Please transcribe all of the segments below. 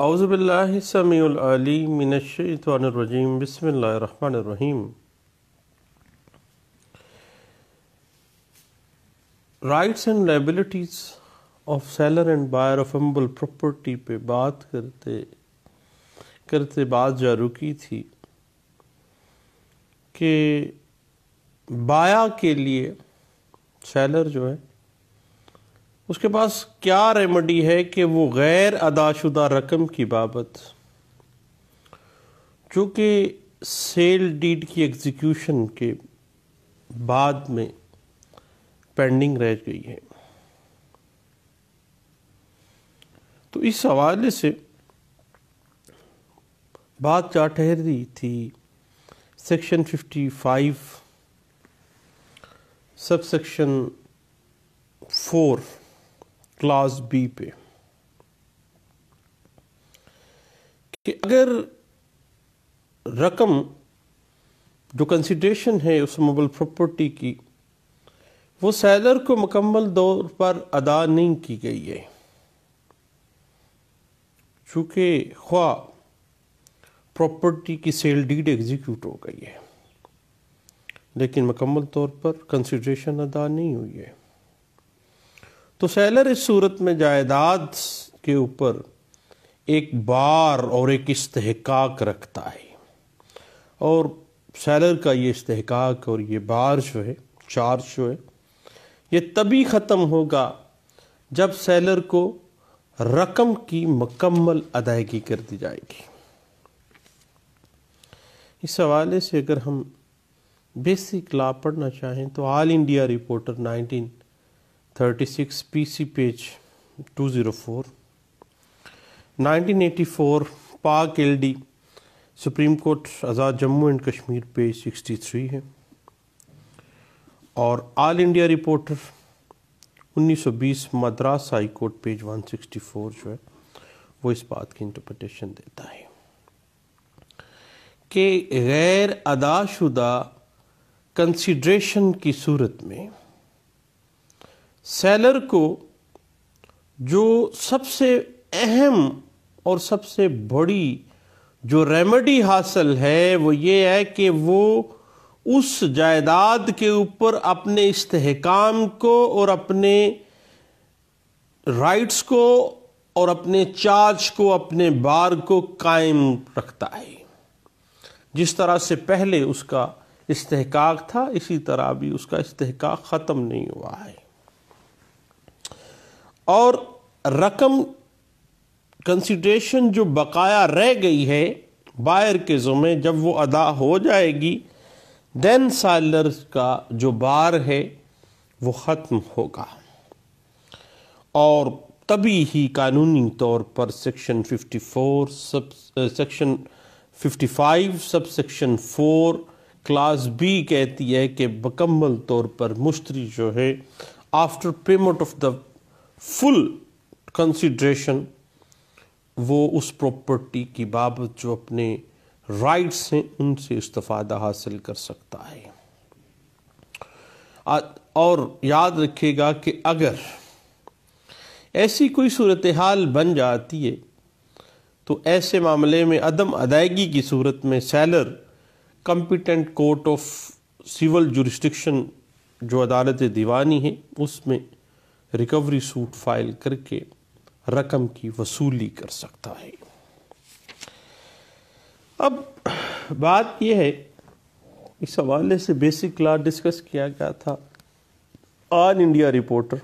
अवज़बिल्लासमी बसमीम rights and liabilities of seller and buyer of immovable property पे बात करते करते बात जा रुकी थी कि बाया के लिए सेलर जो है उसके पास क्या रेमेडी है कि वो गैर अदाशुदा रकम की बाबत चूँकि सेल डीड की एग्जीक्यूशन के बाद में पेंडिंग रह गई है तो इस हवाले से बात क्या ठहर रही थी section 55 five subsection four clause B पे कि अगर रकम जो कंसिड्रेशन है उस मोबल प्रॉपर्टी की वो सैलर को मुकम्मल तौर पर अदा नहीं की गई है चूंकि ख्वा प्रॉपर्टी की सेल डीड एग्जीक्यूट हो गई है लेकिन मुकम्मल तौर पर कंसिड्रेशन अदा नहीं हुई है तो सेलर इस सूरत में जायदाद के ऊपर एक बार और एक इस्तेकाक रखता है और सैलर का ये इस्तेकाक और ये बार जो है चार्ज जो है ये तभी ख़त्म होगा जब सैलर को रकम की मकम्मल अदायगी कर दी जाएगी इस हवाले से अगर हम बेसिक ला पढ़ना चाहें तो All India reporter 36 PC page 204 1984 पाक LD supreme court Azad Jammu and Kashmir page 63 है और All India reporter 1920 Madras high court page 164 जो है वो इस बात की इंटरप्रटेशन देता है कि गैर अदाशुदा कंसिड्रेशन की सूरत में सेलर को जो सबसे अहम और सबसे बड़ी जो रेमेडी हासिल है वो ये है कि वो उस जायदाद के ऊपर अपने इस्तेकाम को और अपने राइट्स को और अपने चार्ज को अपने बार को कायम रखता है जिस तरह से पहले उसका इस्तेकाक था इसी तरह भी उसका इस्तेकाक ख़त्म नहीं हुआ है और रकम कंसिड्रेशन जो बकाया रह गई है बायर के जुमे जब वो अदा हो जाएगी देन सैलर का जो बार है वो ख़त्म होगा और तभी ही कानूनी तौर पर section 54 sub section 55 sub section 4 class B कहती है कि मकम्मल तौर पर मुश्तरी जो है after payment of the full consideration वो उस प्रॉपर्टी की बाबत जो अपने राइट्स हैं उनसे इस्तफ़ादा हासिल कर सकता है और याद रखिएगा कि अगर ऐसी कोई सूरत हाल बन जाती है तो ऐसे मामले में अदम अदायगी की सूरत में seller competent court of civil jurisdiction जो अदालत दीवानी है उसमें रिकवरी सूट फाइल करके रकम की वसूली कर सकता है अब बात यह है इस हवाले से बेसिक लॉ डिस्कस किया गया था ऑल इंडिया रिपोर्टर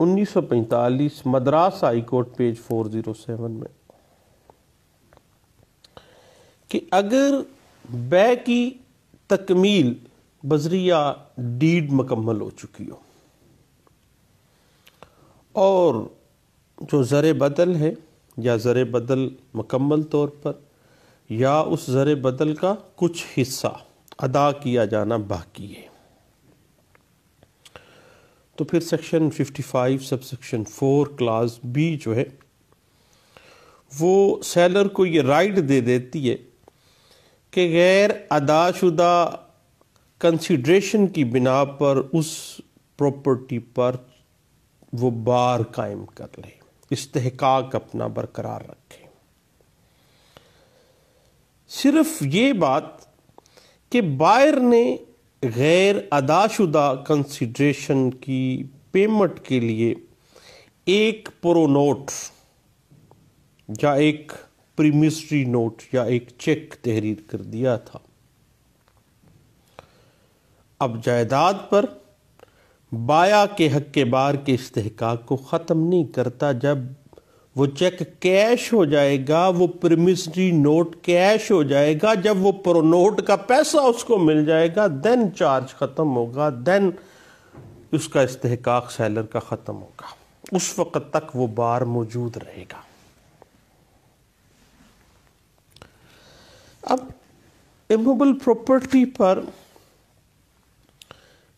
उन्नीस सौ Madras high court page four zero seven में कि अगर बै की तकमील बजरिया डीड मकम्मल हो चुकी हो और जो ज़र बदल है या ज़र बदल मकम्मल तौर पर या उस ज़र बदल का कुछ हिस्सा अदा किया जाना बाकी है तो फिर section 55 sub section four clause B जो है वो सेलर को ये राइट दे देती है कि गैर अदाशुदा कंसिड्रेशन की बिना पर उस प्रॉपर्टी पर वो बार कायम कर ले इस्तेकाक अपना बरकरार रखे सिर्फ ये बात कि बायर ने गैर अदाशुदा कंसिड्रेशन की पेमेंट के लिए एक प्रोनोट या एक प्रीमिस्ट्री नोट या एक चेक तहरीर कर दिया था अब जायदाद पर बाया के हक के बार के इस्तेकाक को ख़त्म नहीं करता जब वो चेक कैश हो जाएगा वो प्रमिस्ट्री नोट कैश हो जाएगा जब वो नोट का पैसा उसको मिल जाएगा देन चार्ज ख़त्म होगा देन उसका इस्तेकाक सैलर का ख़त्म होगा उस वक़्त तक वो बार मौजूद रहेगा अब इमोबल प्रॉपर्टी पर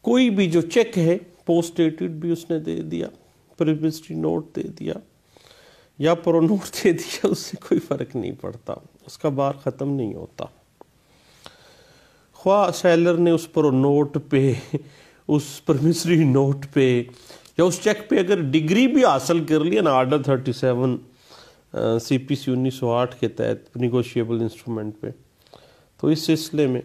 कोई भी जो चेक है पोस्ट डेटेड भी उसने दे दिया प्रिविस्ट्री नोट दे दिया या प्रो नोट दे दिया उससे कोई फ़र्क नहीं पड़ता उसका बार ख़त्म नहीं होता ख्वा सेलर ने उस प्रो नोट पे उस प्रमिसरी नोट पे या उस चेक पे अगर डिग्री भी हासिल कर लिया ना order thirty seven C P C उन्नीस के तहत निगोशिएबल इंस्ट्रूमेंट पे तो इस सिलसिले में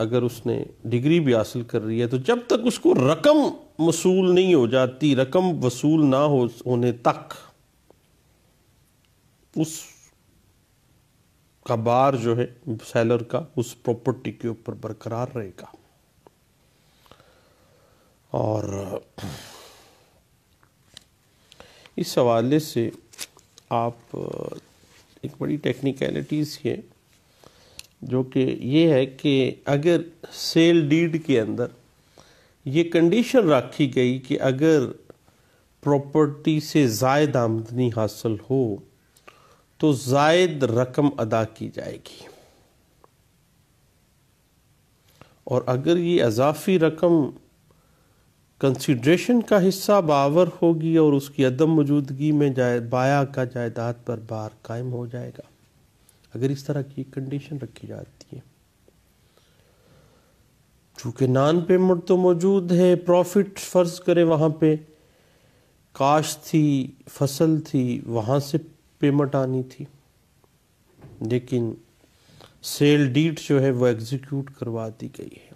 अगर उसने डिग्री भी हासिल कर रही है तो जब तक उसको रकम वसूल नहीं हो जाती रकम वसूल ना हो होने तक उस का बार जो है सैलर का उस प्रॉपर्टी के ऊपर बरकरार रहेगा और इस हवाले से आप एक बड़ी टेक्निकलिटीज़ है जो कि ये है कि अगर सेल डीड के अंदर ये कंडीशन रखी गई कि अगर प्रॉपर्टी से जायद आमदनी हासिल हो तो जायद रकम अदा की जाएगी और अगर ये अजाफी रकम कंसिड्रेशन का हिस्सा बावर होगी और उसकी अदम मौजूदगी में जाय बाया का जायदाद पर बार कायम हो जाएगा अगर इस तरह की कंडीशन रखी जाती है चूंकि नान पेमेंट तो मौजूद है प्रॉफिट फ़र्ज करें वहां पे काश थी फसल थी वहां से पेमेंट आनी थी लेकिन सेल डीट जो है वो एग्जीक्यूट करवा दी गई है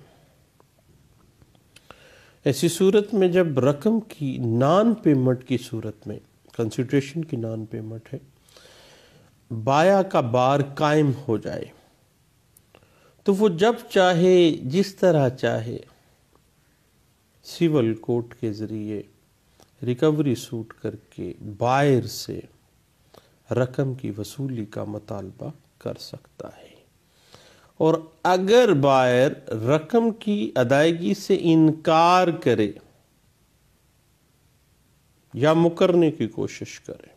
ऐसी सूरत में जब रकम की नान पेमेंट की सूरत में कंसिड्रेशन की नॉन पेमेंट है बाया का बार कायम हो जाए तो वो जब चाहे जिस तरह चाहे सिविल कोर्ट के ज़रिए रिकवरी सूट करके बायर से रकम की वसूली का मतालबा कर सकता है और अगर बायर रकम की अदायगी से इनकार करे या मुकरने की कोशिश करे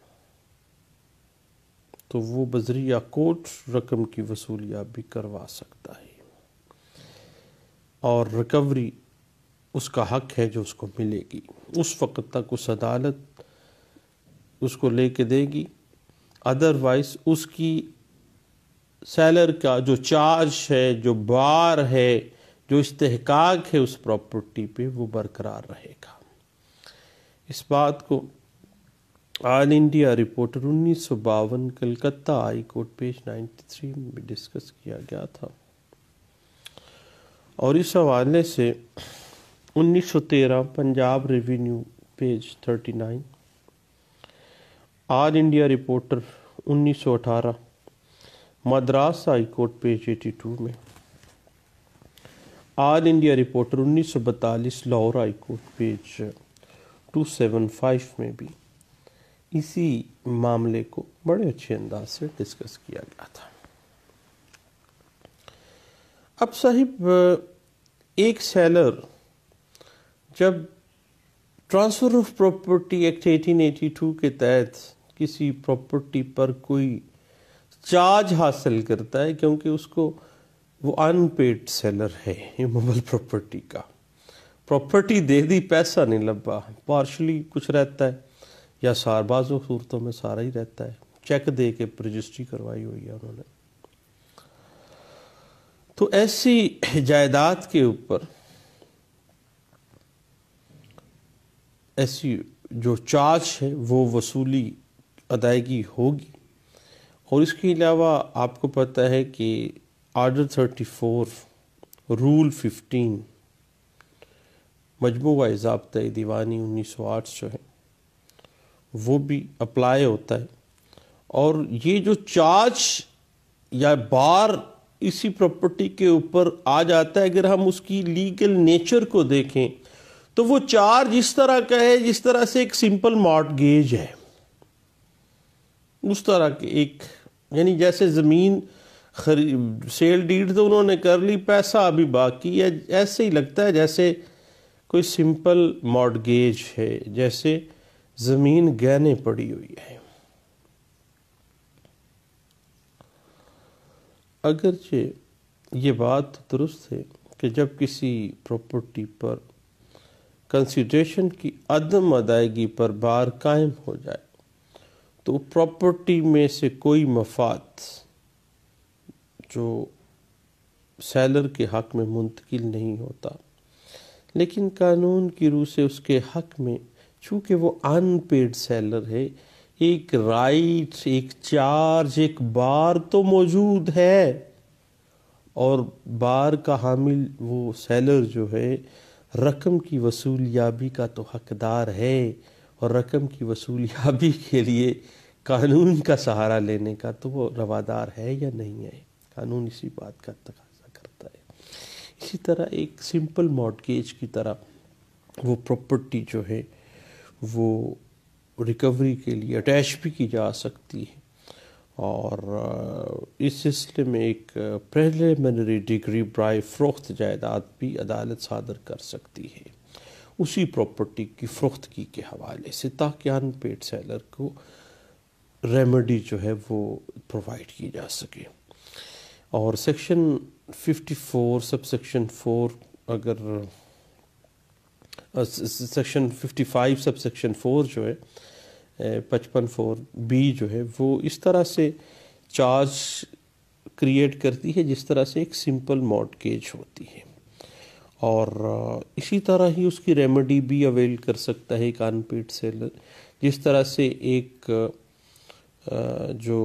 तो वो बजरिया कोर्ट रकम की वसूलियात भी करवा सकता है और रिकवरी उसका हक है जो उसको मिलेगी उस वक़्त तक उस अदालत उसको लेके देगी अदरवाइज उसकी सेलर का जो चार्ज है जो बार है जो इस्तेकाक है उस प्रॉपर्टी पे वो बरकरार रहेगा इस बात को ऑल इंडिया रिपोर्टर उन्नीस सौ बावन Calcutta high court page ninety three में डिस्कस किया गया था और इस हवाले से 1913 Punjab revenue page 39 All India reporter 1918 Madras high court page 82 में ऑल इंडिया रिपोर्टर उन्नीस सौ बतालीस लाहौर हाई कोर्ट पेज 275 में भी इसी मामले को बड़े अच्छे अंदाज से डिस्कस किया गया था अब साहिब एक सेलर जब ट्रांसफ़र ऑफ प्रॉपर्टी एक्ट 1882 के तहत किसी प्रॉपर्टी पर कोई चार्ज हासिल करता है क्योंकि उसको वो अनपेड सेलर है इमोबल प्रॉपर्टी का प्रॉपर्टी दे दी पैसा नहीं लगा पार्शली कुछ रहता है या सारबाज सूरतों में सारा ही रहता है चेक दे के रजिस्ट्री करवाई हुई है उन्होंने तो ऐसी जायदाद के ऊपर ऐसी जो चार्ज है वो वसूली अदायगी होगी और इसके अलावा आपको पता है कि order thirty four rule fifteen मजमू ज़बता दीवानी उन्नीस सौ आठ जो है वो भी अप्लाई होता है और ये जो चार्ज या बार इसी प्रॉपर्टी के ऊपर आ जाता है अगर हम उसकी लीगल नेचर को देखें तो वो चार्ज इस तरह का है जिस तरह से एक सिंपल मॉडगेज है उस तरह के एक यानी जैसे ज़मीन खरीद सेल डीड तो उन्होंने कर ली पैसा अभी बाकी है ऐसे ही लगता है जैसे कोई सिंपल मॉडगेज है जैसे ज़मीन गहने पड़ी हुई है अगरचे ये बात दुरुस्त है कि जब किसी प्रॉपर्टी पर कंसीडरेशन की अदम अदायगी पर बार कायम हो जाए तो प्रॉपर्टी में से कोई मफाद जो सैलर के हक में मुंतकिल नहीं होता लेकिन कानून की रूह से उसके हक में चूँकि वो अनपेड सैलर है एक राइट एक चार्ज एक बार तो मौजूद है और बार का हामिल वो सैलर जो है रकम की वसूलियाबी का तो हकदार है और रकम की वसूलियाबी के लिए कानून का सहारा लेने का तो वो रवादार है या नहीं है कानून इसी बात का तकाजा करता है इसी तरह एक सिंपल मॉडगेज की तरह वो प्रॉपर्टी जो है वो रिकवरी के लिए अटैच भी की जा सकती है और इस सिलसिले में एक प्रेलिमिनरी डिग्री ब्राय फरोख्त जायदाद भी अदालत सादर कर सकती है उसी प्रॉपर्टी की फरोख्तगी के हवाले से ताकि अनपेड सेलर को रेमेडी जो है वो प्रोवाइड की जा सके और सेक्शन 54 सब सेक्शन फोर अगर सेक्शन 55 सब सेक्शन फोर जो है पचपन फोर बी जो है वो इस तरह से चार्ज क्रिएट करती है जिस तरह से एक सिंपल मॉडगेज होती है और इसी तरह ही उसकी रेमेडी भी अवेल कर सकता है एक अनपेड से जिस तरह से एक जो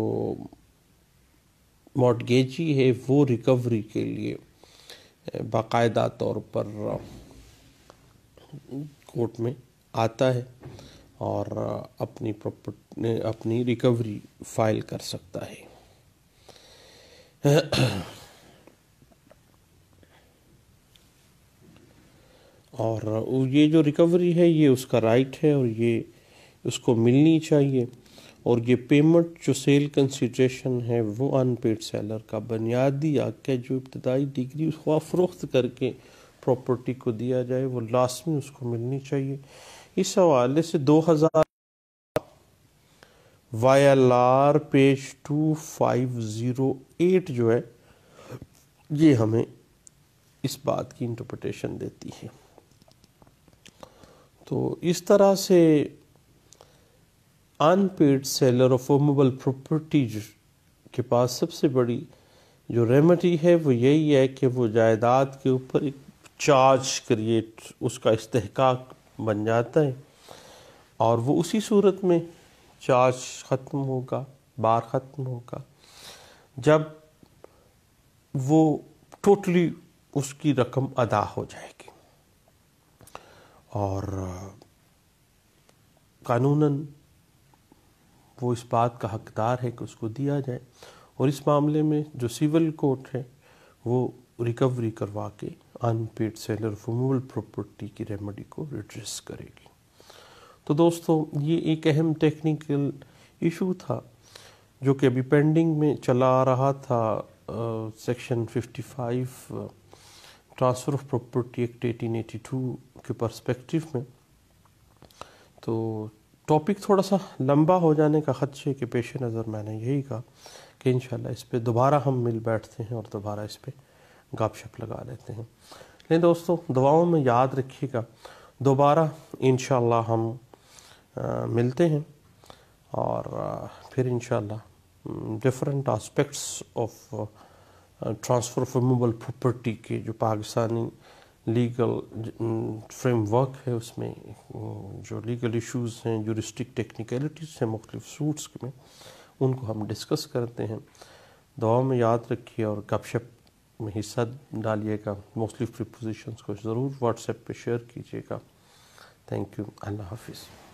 मॉडगेजी है वो रिकवरी के लिए बाकायदा तौर पर कोर्ट में आता है और अपनी प्रॉपर्टी अपनी रिकवरी फाइल कर सकता है और ये जो रिकवरी है ये उसका राइट है और ये उसको मिलनी चाहिए और ये पेमेंट जो सेल कंसिड्रेशन है वो अनपेड सेलर का बुनियादी हक है जो इब्तदाई डिग्री उसको फ़रोख्त करके प्रॉपर्टी को दिया जाए वो लाजमी उसको मिलनी चाहिए इस हवाले से 2000 Y L R page two five zero eight जो है ये हमें इस बात की इंटरप्रटेशन देती है तो इस तरह से unpaid seller of immovable properties के पास सबसे बड़ी जो रेमेडी है वो यही है कि वो जायदाद के ऊपर एक चार्ज क्रिएट उसका इस्तेकाक बन जाता है और वो उसी सूरत में चार्ज ख़त्म होगा बार ख़त्म होगा जब वो टोटली उसकी रकम अदा हो जाएगी और कानूनन वो इस बात का हकदार है कि उसको दिया जाए और इस मामले में जो सिविल कोर्ट है वो रिकवरी करवा के अनपेड सेलर रिमूवल प्रॉपर्टी की रेमेडी को रिड्रेस करेगी तो दोस्तों ये एक अहम टेक्निकल इशू था जो कि अभी पेंडिंग में चला आ रहा था section 55 transfer of property act 1882 के परस्पेक्टिव में तो टॉपिक थोड़ा सा लंबा हो जाने का ख़दशे के पेश नज़र मैंने यही कहा कि इन इस पर दोबारा हम मिल बैठते हैं और दोबारा इस पर गपशप लगा लेते हैं लेकिन दोस्तों दुआओं में याद रखिएगा दोबारा इन हम आ, मिलते हैं और आ, फिर इन different aspects of transfer immovable property के जो पाकिस्तानी लीगल फ्रेमवर्क है उसमें जो लीगल इश्यूज हैं जो रिस्ट्रिक टेक्निकलिटीज़ हैं मुख्तफ सूट्स में उनको हम डिस्कस करते हैं दवा में याद रखिए और गपशप में हिस्सा डालिएगा मुख्तफ प्रपोजिशंस को ज़रूर व्हाट्सएप पे शेयर कीजिएगा थैंक यू अल्लाह हाफिज़